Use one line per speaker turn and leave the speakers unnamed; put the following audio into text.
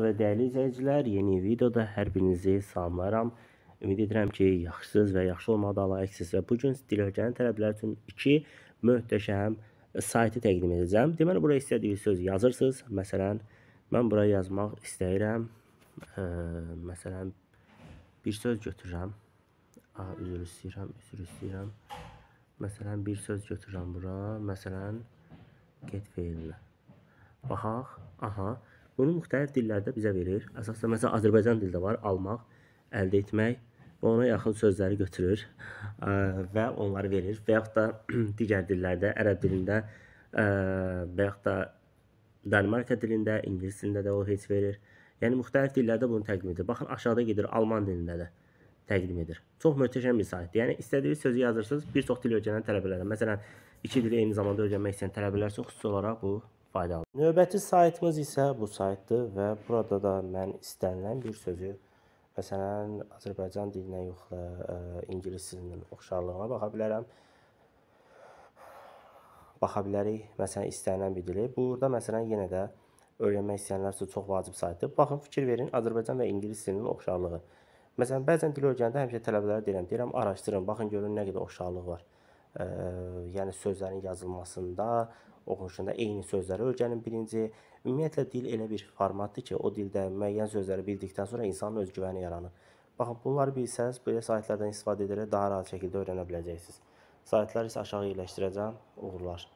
Və dəyərli izləyicilər, yeni videoda hər birinizi salamlayıram. Ümid edirəm ki, yaxşısınız və yaxşı olmağa da layiqsiniz. Və bugün diləgənin tələblər üçün 2 möhtəşəm saytı təqdim edəcəm. Deməli, buraya istədiyiniz söz yazırsınız. Məsələn, mən buraya yazmaq istəyirəm. E, məsələn, bir söz götürürəm. A, üzr istəyirəm, üzr istəyirəm. Məsələn, bir söz götürürəm bura. Məsələn, get feilinə. Baxaq. Aha. Aha. Bunu müxtəlif dillərdə bizə verir. Əsasən məsələn Azərbaycan dilində var almaq, əldə etmək və ona yaxın sözləri götürür e, və onları verir. Və yaxud da digər dillərdə ərəb dilində e, və yaxud da Danimarka dilində, ingilis dilində də o heç verir. Yəni müxtəlif dillərdə bunu təqdim edir. Baxın aşağıda gedir alman dilində də təqdim edir. Çox möhtəşəm bir saytdır. Yəni istədiyiniz sözü yazırsınız bir çox dil öyrənən tələbələrə. Məsələn, iki dili eyni zamanda öyrənmək istəyən tələbələr üçün xüsusi olaraq bu faydalı. Növbəti saytımız isə bu saytdır və burada da mən istənilən bir sözü məsələn Azərbaycan dilinə yox da e, ingilis dilinin oxşarlığına baxa bilərəm. Baxa bilərik. Məsələn istənilən bir dili. Burada məsələn yenə də öyrənmək istəyənlər üçün çox vacib saytdır. Baxın fikir verin Azərbaycan və ingilis dilinin oxşarlığı. Məsələn bəzən dil öyrənəndə həmişə tələbələrə deyirəm, deyirəm araşdırın, baxın görün nə qədər oxşarlıq var. Ə, yəni sözlərin yazılmasında, oxunuşunda eyni sözləri öyrənin birinci. Ümumiyyətlə dil elə bir formatdır ki, o dildə müəyyən sözləri bildikdən sonra insanın özgüvəni yaranır. Baxın, bunları bilsəniz, belə saytlardan istifadə edərək daha rahat şəkildə öyrənə biləcəksiniz. Saytları isə aşağı yerləşdirəcəm. Uğurlar.